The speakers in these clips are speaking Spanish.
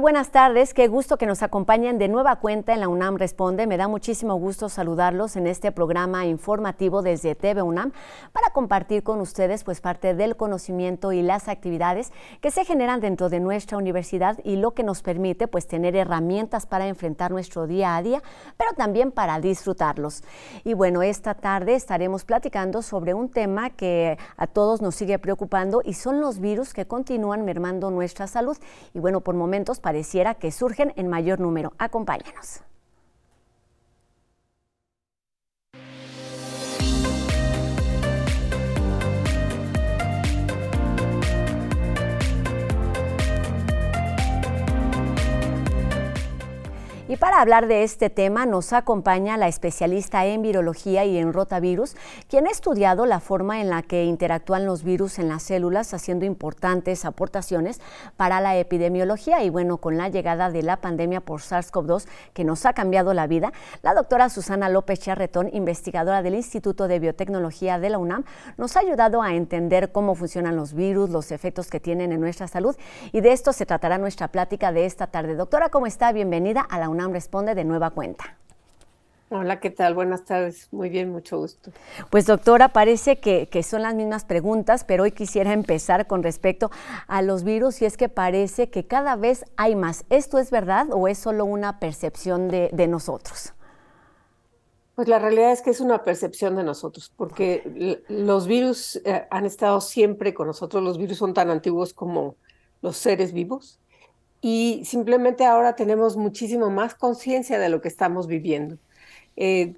buenas tardes. Qué gusto que nos acompañen de nueva cuenta en la UNAM Responde. Me da muchísimo gusto saludarlos en este programa informativo desde TV UNAM para compartir con ustedes pues parte del conocimiento y las actividades que se generan dentro de nuestra universidad y lo que nos permite pues tener herramientas para enfrentar nuestro día a día, pero también para disfrutarlos. Y bueno, esta tarde estaremos platicando sobre un tema que a todos nos sigue preocupando y son los virus que continúan mermando nuestra salud. Y bueno, por momentos pareciera que surgen en mayor número. Acompáñanos. Y para hablar de este tema nos acompaña la especialista en virología y en rotavirus, quien ha estudiado la forma en la que interactúan los virus en las células, haciendo importantes aportaciones para la epidemiología. Y bueno, con la llegada de la pandemia por SARS-CoV-2, que nos ha cambiado la vida, la doctora Susana López Charretón, investigadora del Instituto de Biotecnología de la UNAM, nos ha ayudado a entender cómo funcionan los virus, los efectos que tienen en nuestra salud. Y de esto se tratará nuestra plática de esta tarde. Doctora, ¿cómo está? Bienvenida a la UNAM. Responde de nueva cuenta. Hola, ¿qué tal? Buenas tardes. Muy bien, mucho gusto. Pues doctora, parece que, son las mismas preguntas, pero hoy quisiera empezar con respecto a los virus y es que parece que cada vez hay más. ¿Esto es verdad o es solo una percepción de, nosotros? Pues la realidad es que es una percepción de nosotros, porque los virus eh, han estado siempre con nosotros, los virus son tan antiguos como los seres vivos y simplemente ahora tenemos muchísimo más conciencia de lo que estamos viviendo. Eh,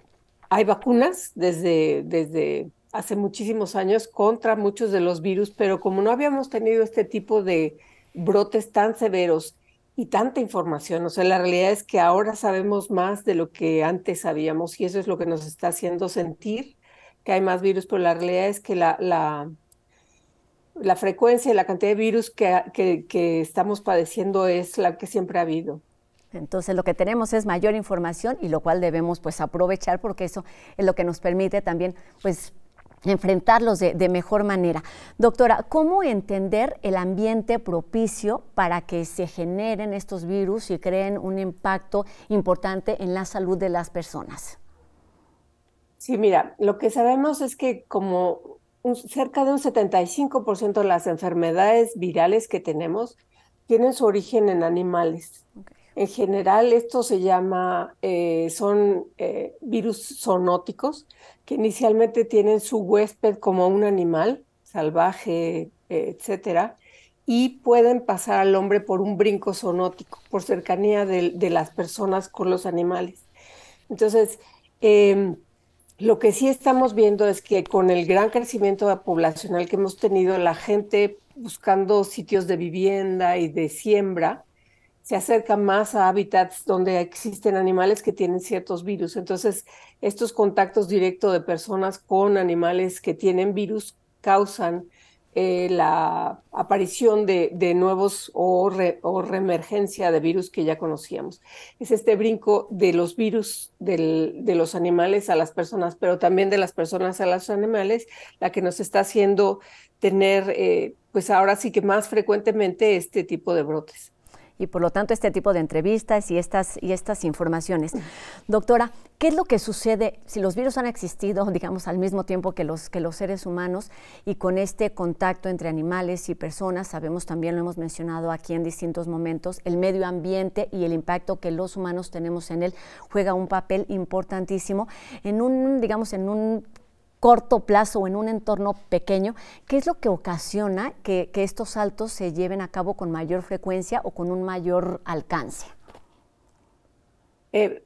hay vacunas desde, desde hace muchísimos años contra muchos de los virus, pero como no habíamos tenido este tipo de brotes tan severos y tanta información, o sea, la realidad es que ahora sabemos más de lo que antes sabíamos y eso es lo que nos está haciendo sentir que hay más virus, pero la realidad es que la la frecuencia y la cantidad de virus que, estamos padeciendo es la que siempre ha habido. Entonces lo que tenemos es mayor información y lo cual debemos pues aprovechar porque eso es lo que nos permite también pues enfrentarlos de, de, mejor manera. Doctora, ¿cómo entender el ambiente propicio para que se generen estos virus y creen un impacto importante en la salud de las personas? Sí, mira, lo que sabemos es que como cerca de un 75% de las enfermedades virales que tenemos tienen su origen en animales. En general, esto se llama, eh, son eh, virus zoonóticos que inicialmente tienen su huésped como un animal salvaje, etcétera, y pueden pasar al hombre por un brinco zoonótico, por cercanía de, de las personas con los animales. Entonces, em, lo que sí estamos viendo es que con el gran crecimiento poblacional que hemos tenido, la gente buscando sitios de vivienda y de siembra, se acerca más a hábitats donde existen animales que tienen ciertos virus. Entonces, estos contactos directos de personas con animales que tienen virus causan eh, la aparición de, nuevos o, reemergencia de virus que ya conocíamos. Es este brinco de los virus de los animales a las personas, pero también de las personas a los animales, la que nos está haciendo tener, eh, pues ahora sí que más frecuentemente este tipo de brotes y por lo tanto este tipo de entrevistas y estas, y estas informaciones. Doctora, ¿qué es lo que sucede si los virus han existido, digamos, al mismo tiempo que los, que los seres humanos y con este contacto entre animales y personas, sabemos también, lo hemos mencionado aquí en distintos momentos, el medio ambiente y el impacto que los humanos tenemos en él juega un papel importantísimo en un, digamos, en un corto plazo o en un entorno pequeño, ¿qué es lo que ocasiona que, estos saltos se lleven a cabo con mayor frecuencia o con un mayor alcance? Eh,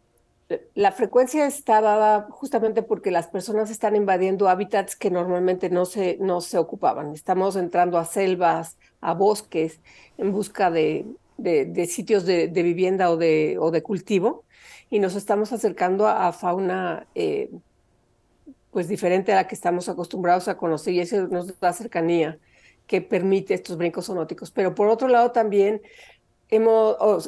la frecuencia está dada justamente porque las personas están invadiendo hábitats que normalmente no se, no se ocupaban. Estamos entrando a selvas, a bosques, en busca de, sitios de, vivienda o de, o de cultivo, y nos estamos acercando a, fauna. Eh, pues diferente a la que estamos acostumbrados a conocer y eso nos da cercanía que permite estos brincos sonóticos. Pero por otro lado también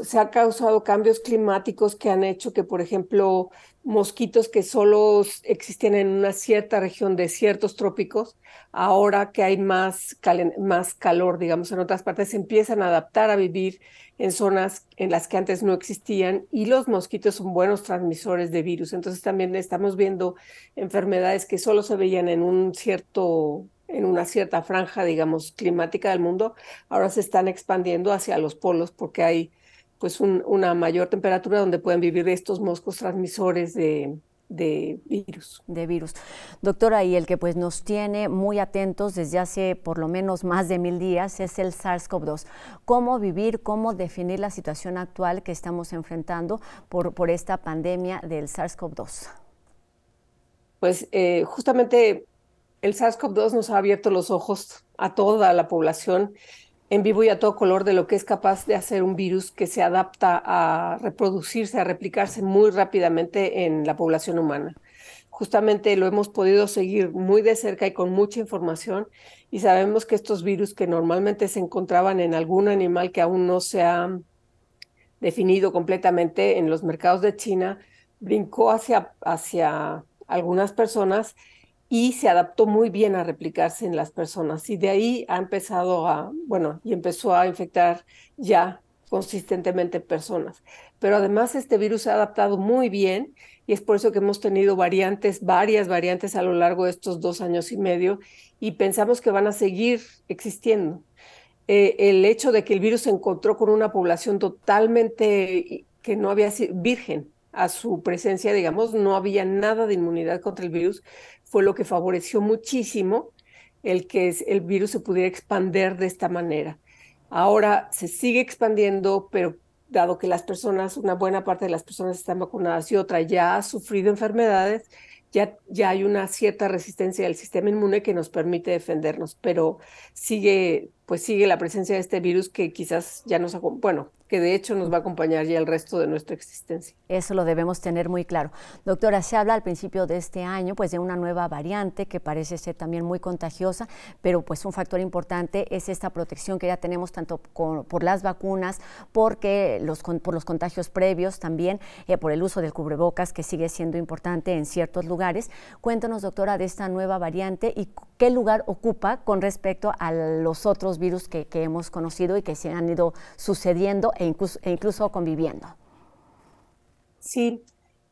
se ha causado cambios climáticos que han hecho que, por ejemplo, mosquitos que solo existían en una cierta región de ciertos trópicos, ahora que hay más, más calor, digamos, en otras partes, empiezan a adaptar a vivir en zonas en las que antes no existían y los mosquitos son buenos transmisores de virus. Entonces también estamos viendo enfermedades que solo se veían en un cierto en una cierta franja, digamos, climática del mundo, ahora se están expandiendo hacia los polos porque hay pues una mayor temperatura donde pueden vivir estos moscos transmisores de, virus. De virus. Doctora, y el que pues nos tiene muy atentos desde hace por lo menos más de mil días es el SARS-CoV-2. ¿Cómo vivir, cómo definir la situación actual que estamos enfrentando por, por esta pandemia del SARS-CoV-2? Pues eh, justamente el SARS-CoV-2 nos ha abierto los ojos a toda la población en vivo y a todo color de lo que es capaz de hacer un virus que se adapta a reproducirse, a replicarse muy rápidamente en la población humana. Justamente lo hemos podido seguir muy de cerca y con mucha información y sabemos que estos virus que normalmente se encontraban en algún animal que aún no se ha definido completamente en los mercados de China, brincó hacia, hacia algunas personas y se adaptó muy bien a replicarse en las personas. Y de ahí ha empezado a, bueno, y empezó a infectar ya consistentemente personas. Pero además este virus se ha adaptado muy bien y es por eso que hemos tenido variantes, varias variantes a lo largo de estos dos años y medio y pensamos que van a seguir existiendo. Eh, el hecho de que el virus se encontró con una población totalmente que no había sido virgen a su presencia, digamos, no había nada de inmunidad contra el virus, fue lo que favoreció muchísimo el que el virus se pudiera expander de esta manera. Ahora se sigue expandiendo, pero dado que las personas, una buena parte de las personas están vacunadas y otra ya ha sufrido enfermedades, ya, ya hay una cierta resistencia del sistema inmune que nos permite defendernos, pero sigue pues sigue la presencia de este virus que quizás ya nos, bueno, que de hecho nos va a acompañar ya el resto de nuestra existencia. Eso lo debemos tener muy claro. Doctora, se habla al principio de este año pues de una nueva variante que parece ser también muy contagiosa, pero pues un factor importante es esta protección que ya tenemos tanto por las vacunas, porque los, por los contagios previos también, eh, por el uso del cubrebocas que sigue siendo importante en ciertos lugares. Cuéntanos, doctora, de esta nueva variante y qué lugar ocupa con respecto a los otros virus que, hemos conocido y que se han ido sucediendo e, e incluso, conviviendo. Sí,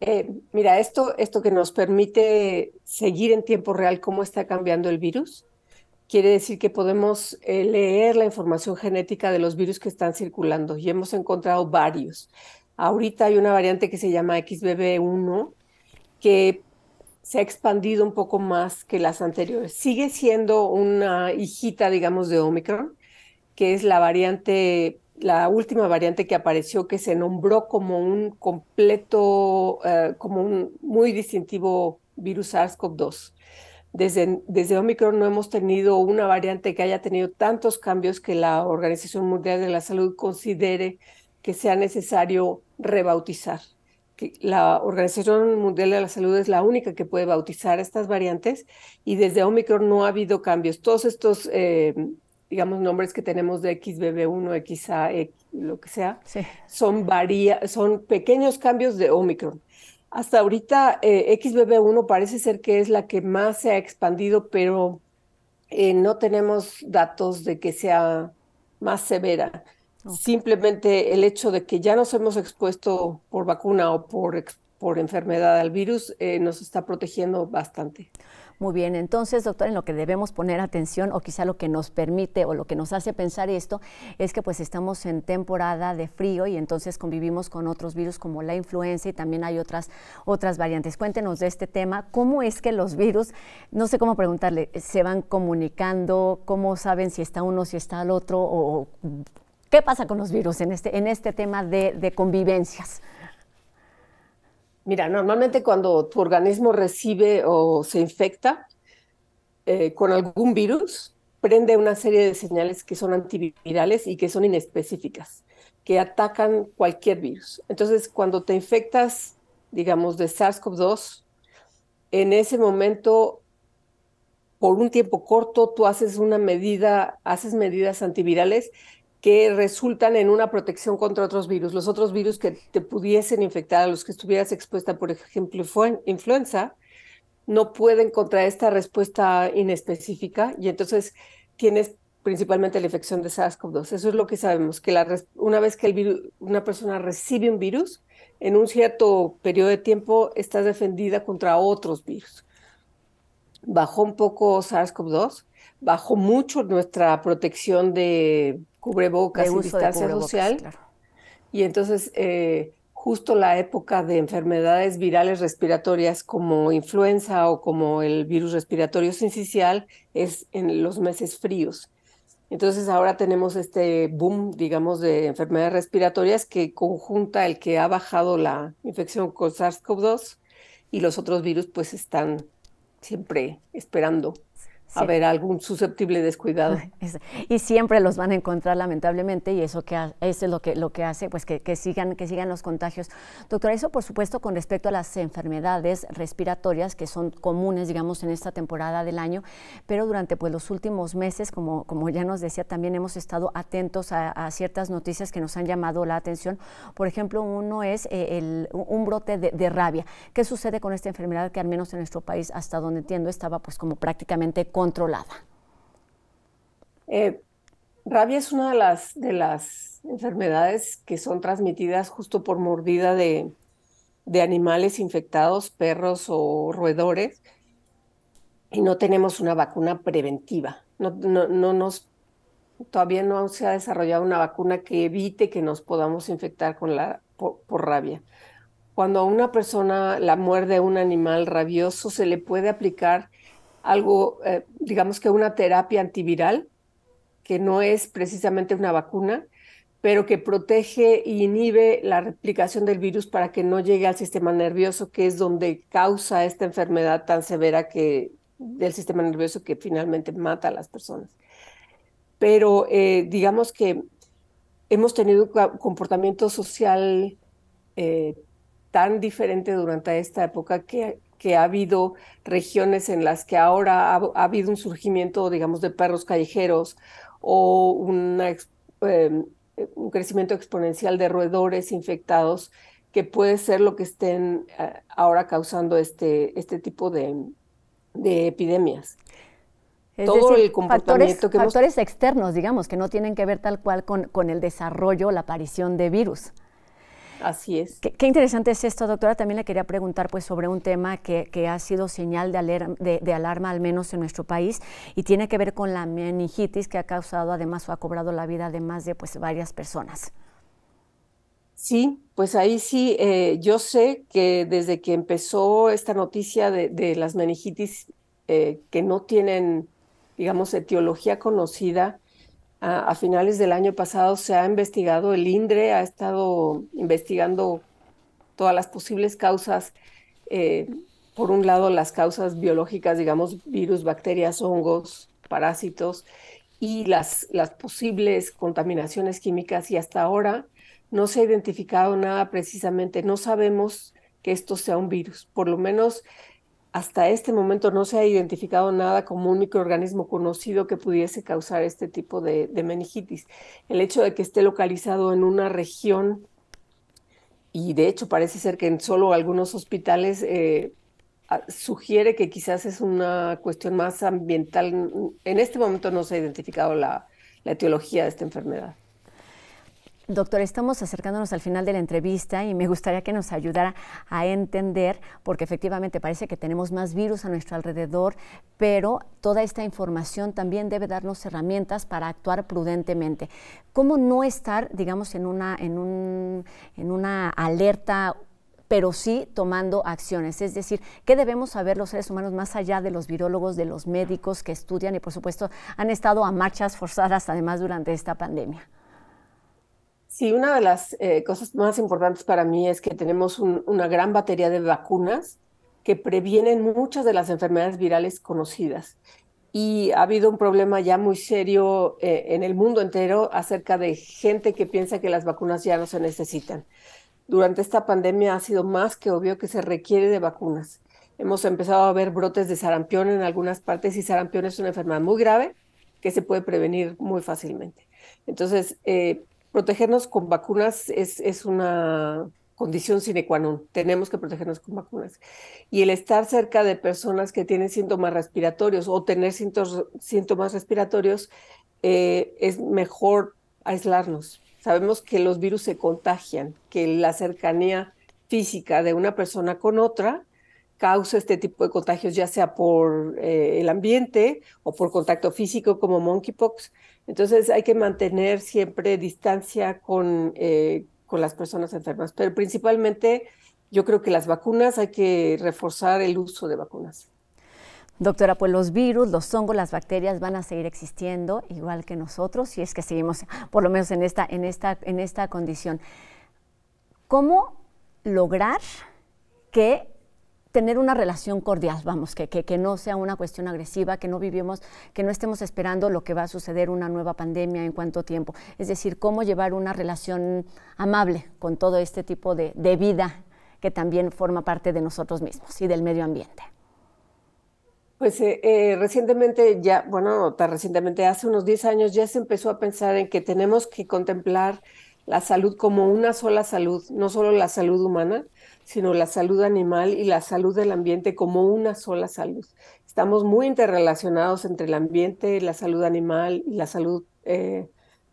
eh, mira, esto, esto que nos permite seguir en tiempo real cómo está cambiando el virus, quiere decir que podemos eh, leer la información genética de los virus que están circulando y hemos encontrado varios. Ahorita hay una variante que se llama XBB1 que se ha expandido un poco más que las anteriores. Sigue siendo una hijita, digamos, de Omicron, que es la variante, la última variante que apareció, que se nombró como un completo, eh, como un muy distintivo virus SARS-CoV-2. Desde, desde Omicron no hemos tenido una variante que haya tenido tantos cambios que la Organización Mundial de la Salud considere que sea necesario rebautizar la Organización Mundial de la Salud es la única que puede bautizar estas variantes y desde Omicron no ha habido cambios. Todos estos, eh, digamos, nombres que tenemos de XBB1, XA, lo que sea, son, son pequeños cambios de Omicron. Hasta ahorita eh, XBB1 parece ser que es la que más se ha expandido, pero eh, no tenemos datos de que sea más severa. Simplemente el hecho de que ya nos hemos expuesto por vacuna o por, por enfermedad al virus eh, nos está protegiendo bastante. Muy bien, entonces, doctor, en lo que debemos poner atención o quizá lo que nos permite o lo que nos hace pensar esto es que pues estamos en temporada de frío y entonces convivimos con otros virus como la influenza y también hay otras otras variantes. Cuéntenos de este tema, ¿cómo es que los virus, no sé cómo preguntarle, se van comunicando, cómo saben si está uno, si está el otro o ¿Qué pasa con los virus en este, en este tema de, convivencias? Mira, normalmente cuando tu organismo recibe o se infecta eh, con algún virus, prende una serie de señales que son antivirales y que son inespecíficas, que atacan cualquier virus. Entonces, cuando te infectas, digamos, de SARS-CoV-2, en ese momento, por un tiempo corto, tú haces una medida, haces medidas antivirales que resultan en una protección contra otros virus. Los otros virus que te pudiesen infectar, a los que estuvieras expuesta, por ejemplo, influenza, no pueden contra esta respuesta inespecífica y entonces tienes principalmente la infección de SARS-CoV-2. Eso es lo que sabemos, que una vez que una persona recibe un virus, en un cierto periodo de tiempo está defendida contra otros virus. Bajó un poco SARS-CoV-2, bajó mucho nuestra protección de boca y distancia social. Y entonces, eh, justo la época de enfermedades virales respiratorias como influenza o como el virus respiratorio sincicial es en los meses fríos. Entonces ahora tenemos este boom, digamos, de enfermedades respiratorias que conjunta el que ha bajado la infección con SARS-CoV-2 y los otros virus pues están siempre esperando a ver, algún susceptible descuidado. Y siempre los van a encontrar lamentablemente y eso que es lo que lo que hace pues que, sigan que sigan los contagios. Doctora, eso por supuesto con respecto a las enfermedades respiratorias que son comunes, digamos, en esta temporada del año, pero durante pues los últimos meses, como como ya nos decía, también hemos estado atentos a, ciertas noticias que nos han llamado la atención. Por ejemplo, uno es eh, el, un brote de, rabia. ¿Qué sucede con esta enfermedad que al menos en nuestro país, hasta donde entiendo, estaba pues como prácticamente con controlada? Eh, rabia es una de las, enfermedades que son transmitidas justo por mordida de, animales infectados, perros o roedores, y no tenemos una vacuna preventiva. No, todavía no se ha desarrollado una vacuna que evite que nos podamos infectar con la por rabia. Cuando a una persona la muerde un animal rabioso, se le puede aplicar algo, eh, digamos que una terapia antiviral, que no es precisamente una vacuna, pero que protege e inhibe la replicación del virus para que no llegue al sistema nervioso, que es donde causa esta enfermedad tan severa que del sistema nervioso que finalmente mata a las personas. Pero eh, digamos que hemos tenido un comportamiento social eh, tan diferente durante esta época que que ha habido regiones en las que ahora ha, habido un surgimiento, digamos, de perros callejeros o em, eh, un crecimiento exponencial de roedores infectados, que puede ser lo que estén eh, ahora causando este, este tipo de, epidemias. todo el comportamiento factores, externos, digamos, que no tienen que ver tal cual con, con el desarrollo, o la aparición de virus. Así es. Qué, interesante es esto, doctora. También le quería preguntar pues, sobre un tema que, ha sido señal de, alarma, al menos en nuestro país, y tiene que ver con la meningitis que ha causado además o ha cobrado la vida de más de pues, varias personas. Sí, pues ahí sí, eh, yo sé que desde que empezó esta noticia de, las meningitis eh, que no tienen, digamos, etiología conocida, a, finales del año pasado se ha investigado, el INDRE ha estado investigando todas las posibles causas. Eh, por un lado, las causas biológicas, digamos, virus, bacterias, hongos, parásitos, y las, las posibles contaminaciones químicas. Y hasta ahora no se ha identificado nada precisamente. No sabemos que esto sea un virus. Por lo menos hasta este momento no se ha identificado nada como un microorganismo conocido que pudiese causar este tipo de, meningitis. El hecho de que esté localizado en una región, y de hecho parece ser que en solo algunos hospitales, eh, ah, sugiere que quizás es una cuestión más ambiental. En este momento no se ha identificado la etiología de esta enfermedad. Doctor, estamos acercándonos al final de la entrevista y me gustaría que nos ayudara a entender, porque efectivamente parece que tenemos más virus a nuestro alrededor, pero toda esta información también debe darnos herramientas para actuar prudentemente. ¿Cómo no estar, digamos, en una, en un, en una alerta pero sí tomando acciones. Es decir, ¿qué debemos saber los seres humanos más allá de los virólogos, de los médicos que estudian y por supuesto han estado a marchas forzadas además durante esta pandemia? Sí, una de las eh, cosas más importantes para mí es que tenemos una gran batería de vacunas que previenen muchas de las enfermedades virales conocidas. Y ha habido un problema ya muy serio eh, en el mundo entero acerca de gente que piensa que las vacunas ya no se necesitan. Durante esta pandemia ha sido más que obvio que se requiere de vacunas. Hemos empezado a ver brotes de sarampión en algunas partes y sarampión es una enfermedad muy grave que se puede prevenir muy fácilmente. Entonces, eh, protegernos con vacunas es, es una condición sine qua non. Tenemos que protegernos con vacunas. Y el estar cerca de personas que tienen síntomas respiratorios o tener síntomas, respiratorios, eh, es mejor aislarnos. Sabemos que los virus se contagian, que la cercanía física de una persona con otra causa este tipo de contagios, ya sea por eh, el ambiente o por contacto físico como monkeypox, entonces hay que mantener siempre distancia eh, con, las personas enfermas, pero principalmente yo creo que las vacunas, hay que reforzar el uso de vacunas. Doctora, pues los virus, los hongos, las bacterias van a seguir existiendo igual que nosotros, si es que seguimos por lo menos en esta, en esta, en esta condición. ¿Cómo lograr que tener una relación cordial, vamos, que, no sea una cuestión agresiva, que no vivimos, que no estemos esperando lo que va a suceder una nueva pandemia en cuánto tiempo. Es decir, cómo llevar una relación amable con todo este tipo de, vida que también forma parte de nosotros mismos y del medio ambiente. Pues eh, eh, recientemente, ya, bueno, tan recientemente, hace unos 10 años ya se empezó a pensar en que tenemos que contemplar la salud como una sola salud, no solo la salud humana, sino la salud animal y la salud del ambiente como una sola salud. Estamos muy interrelacionados entre el ambiente, la salud animal y la salud eh,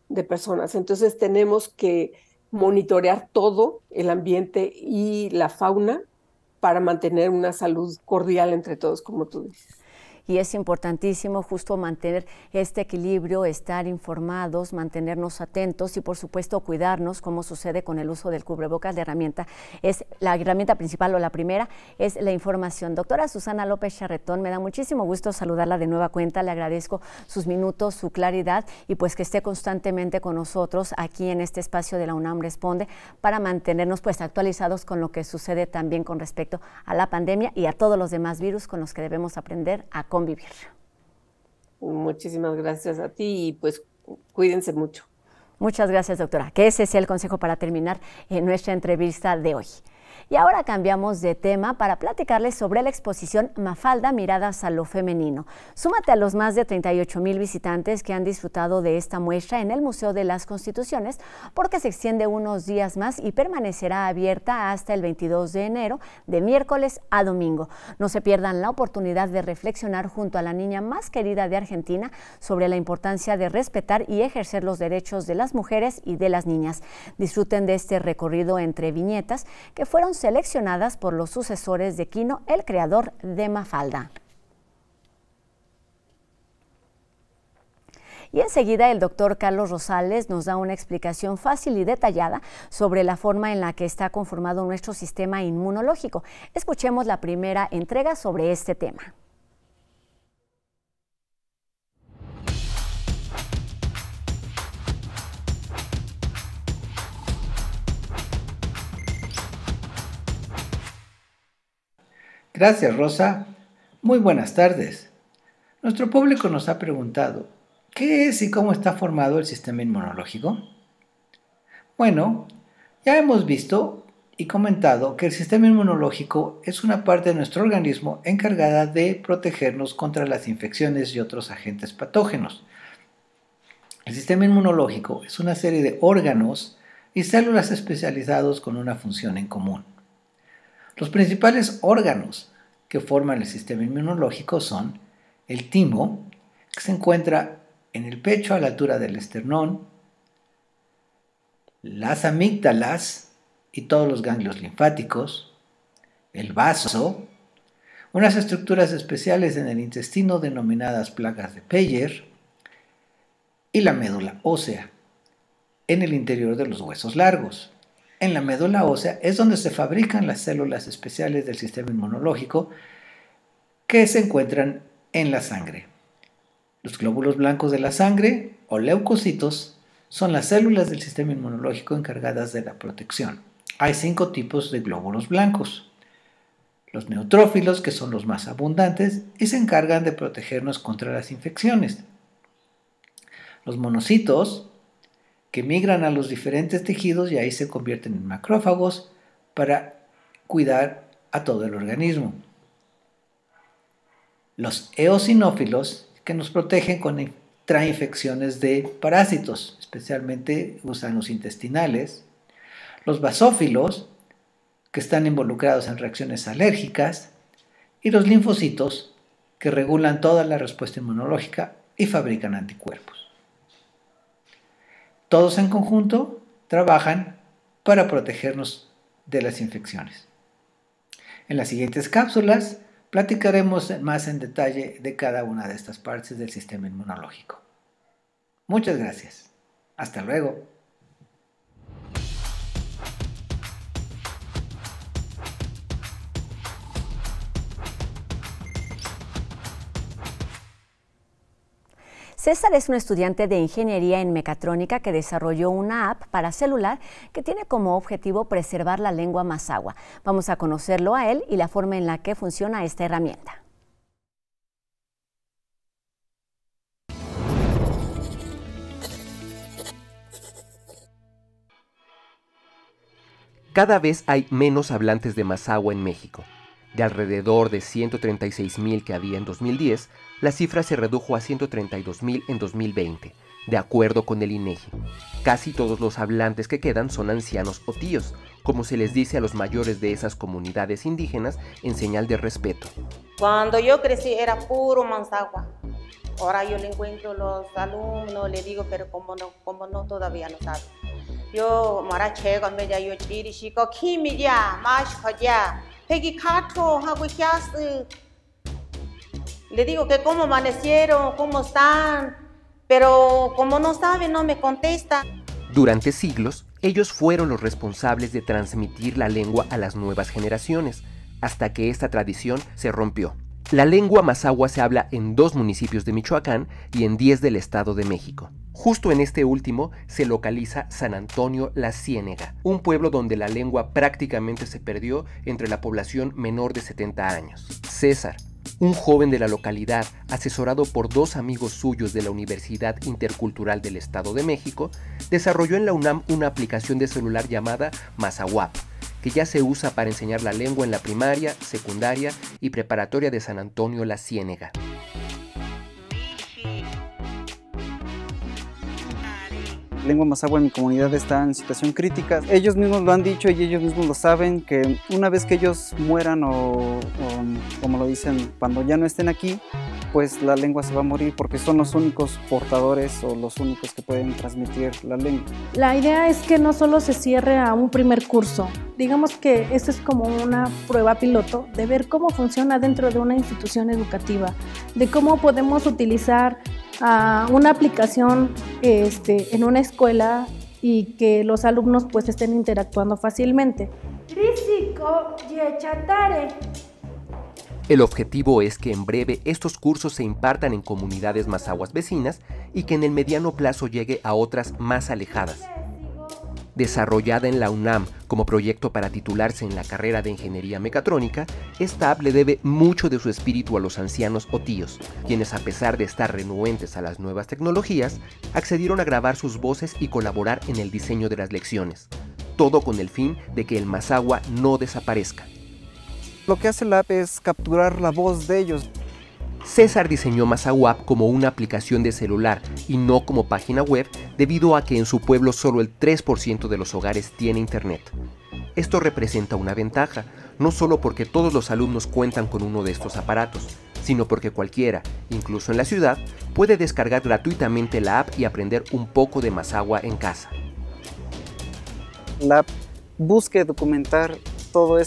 de personas. Entonces tenemos que monitorear todo el ambiente y la fauna para mantener una salud cordial entre todos, como tú dices y es importantísimo justo mantener este equilibrio, estar informados, mantenernos atentos y por supuesto cuidarnos como sucede con el uso del cubrebocas. La herramienta es la herramienta principal o la primera es la información. Doctora Susana López Charretón, me da muchísimo gusto saludarla de nueva cuenta, le agradezco sus minutos, su claridad y pues que esté constantemente con nosotros aquí en este espacio de la UNAM Responde para mantenernos pues actualizados con lo que sucede también con respecto a la pandemia y a todos los demás virus con los que debemos aprender a comer vivir. Muchísimas gracias a ti y pues cuídense mucho. Muchas gracias, doctora. Que ese sea el consejo para terminar en eh, nuestra entrevista de hoy. Y ahora cambiamos de tema para platicarles sobre la exposición Mafalda Miradas a lo Femenino. Súmate a los más de 38 mil visitantes que han disfrutado de esta muestra en el Museo de las Constituciones porque se extiende unos días más y permanecerá abierta hasta el 22 de enero, de miércoles a domingo. No se pierdan la oportunidad de reflexionar junto a la niña más querida de Argentina sobre la importancia de respetar y ejercer los derechos de las mujeres y de las niñas. Disfruten de este recorrido entre viñetas que fueron seleccionadas por los sucesores de Quino, el creador de Mafalda. Y enseguida el doctor Carlos Rosales nos da una explicación fácil y detallada sobre la forma en la que está conformado nuestro sistema inmunológico. Escuchemos la primera entrega sobre este tema. Gracias, Rosa. Muy buenas tardes. Nuestro público nos ha preguntado, ¿qué es y cómo está formado el sistema inmunológico? Bueno, ya hemos visto y comentado que el sistema inmunológico es una parte de nuestro organismo encargada de protegernos contra las infecciones y otros agentes patógenos. El sistema inmunológico es una serie de órganos y células especializados con una función en común. Los principales órganos que forman el sistema inmunológico son el timo, que se encuentra en el pecho a la altura del esternón, las amígdalas y todos los ganglios linfáticos, el vaso, unas estructuras especiales en el intestino denominadas plagas de Peyer y la médula ósea en el interior de los huesos largos en la médula ósea es donde se fabrican las células especiales del sistema inmunológico que se encuentran en la sangre. Los glóbulos blancos de la sangre o leucocitos son las células del sistema inmunológico encargadas de la protección. Hay cinco tipos de glóbulos blancos. Los neutrófilos, que son los más abundantes, y se encargan de protegernos contra las infecciones. Los monocitos, que migran a los diferentes tejidos y ahí se convierten en macrófagos para cuidar a todo el organismo. Los eosinófilos que nos protegen contra infecciones de parásitos, especialmente gusanos intestinales. Los basófilos, que están involucrados en reacciones alérgicas. Y los linfocitos, que regulan toda la respuesta inmunológica y fabrican anticuerpos todos en conjunto trabajan para protegernos de las infecciones. En las siguientes cápsulas platicaremos más en detalle de cada una de estas partes del sistema inmunológico. Muchas gracias. Hasta luego. César es un estudiante de ingeniería en mecatrónica que desarrolló una app para celular que tiene como objetivo preservar la lengua mazahua. Vamos a conocerlo a él y la forma en la que funciona esta herramienta. Cada vez hay menos hablantes de Mazahua en México. De alrededor de 136 mil que había en 2010, la cifra se redujo a 132.000 en 2020, de acuerdo con el INEGI. E Casi todos los hablantes que quedan son ancianos o tíos, como se les dice a los mayores de esas comunidades indígenas en señal de respeto. Cuando yo crecí era puro manzagua. Ahora yo le encuentro los alumnos, le digo, pero como no, no todavía no sabe. Yo marachego, me yo chiri, chico, kimi ya, más ya, pegi hago le digo que cómo amanecieron, cómo están, pero como no sabe, no me contesta. Durante siglos, ellos fueron los responsables de transmitir la lengua a las nuevas generaciones, hasta que esta tradición se rompió. La lengua mazahua se habla en dos municipios de Michoacán y en diez del Estado de México. Justo en este último se localiza San Antonio La Ciénega, un pueblo donde la lengua prácticamente se perdió entre la población menor de 70 años. César, un joven de la localidad, asesorado por dos amigos suyos de la Universidad Intercultural del Estado de México, desarrolló en la UNAM una aplicación de celular llamada Mazahuap, que ya se usa para enseñar la lengua en la primaria, secundaria y preparatoria de San Antonio La Ciénega. lengua mazahua en mi comunidad está en situación crítica. Ellos mismos lo han dicho y ellos mismos lo saben, que una vez que ellos mueran o, o como lo dicen, cuando ya no estén aquí, pues la lengua se va a morir porque son los únicos portadores o los únicos que pueden transmitir la lengua. La idea es que no solo se cierre a un primer curso, digamos que esto es como una prueba piloto de ver cómo funciona dentro de una institución educativa, de cómo podemos utilizar a una aplicación este, en una escuela y que los alumnos pues estén interactuando fácilmente. El objetivo es que en breve estos cursos se impartan en comunidades más aguas vecinas y que en el mediano plazo llegue a otras más alejadas. Desarrollada en la UNAM como proyecto para titularse en la carrera de Ingeniería Mecatrónica, esta app le debe mucho de su espíritu a los ancianos o tíos, quienes a pesar de estar renuentes a las nuevas tecnologías, accedieron a grabar sus voces y colaborar en el diseño de las lecciones, todo con el fin de que el Mazagua no desaparezca. Lo que hace la app es capturar la voz de ellos, César diseñó app como una aplicación de celular y no como página web debido a que en su pueblo solo el 3% de los hogares tiene internet. Esto representa una ventaja, no solo porque todos los alumnos cuentan con uno de estos aparatos, sino porque cualquiera, incluso en la ciudad, puede descargar gratuitamente la app y aprender un poco de Masagua en casa. La app busca documentar todo,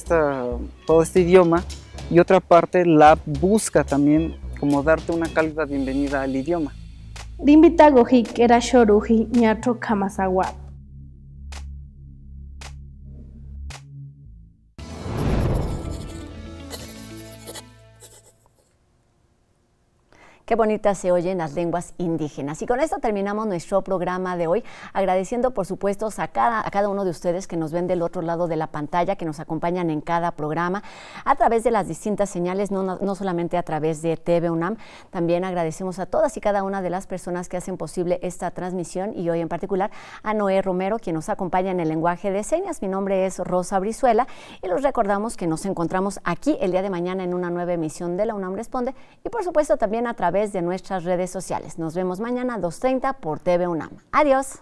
todo este idioma y otra parte la busca también como darte una cálida bienvenida al idioma. Dimbita goji era shoruji ñatro kamasawa Qué bonitas se oyen las lenguas indígenas. Y con esto terminamos nuestro programa de hoy, agradeciendo por supuesto a cada, a cada uno de ustedes que nos ven del otro lado de la pantalla, que nos acompañan en cada programa, a través de las distintas señales, no, solamente a través de TV UNAM, también agradecemos a todas y cada una de las personas que hacen posible esta transmisión y hoy en particular a Noé Romero, quien nos acompaña en el lenguaje de señas. Mi nombre es Rosa Brizuela y los recordamos que nos encontramos aquí el día de mañana en una nueva emisión de La UNAM Responde y por supuesto también a través través de nuestras redes sociales. Nos vemos mañana a 2.30 por TV UNAM. Adiós.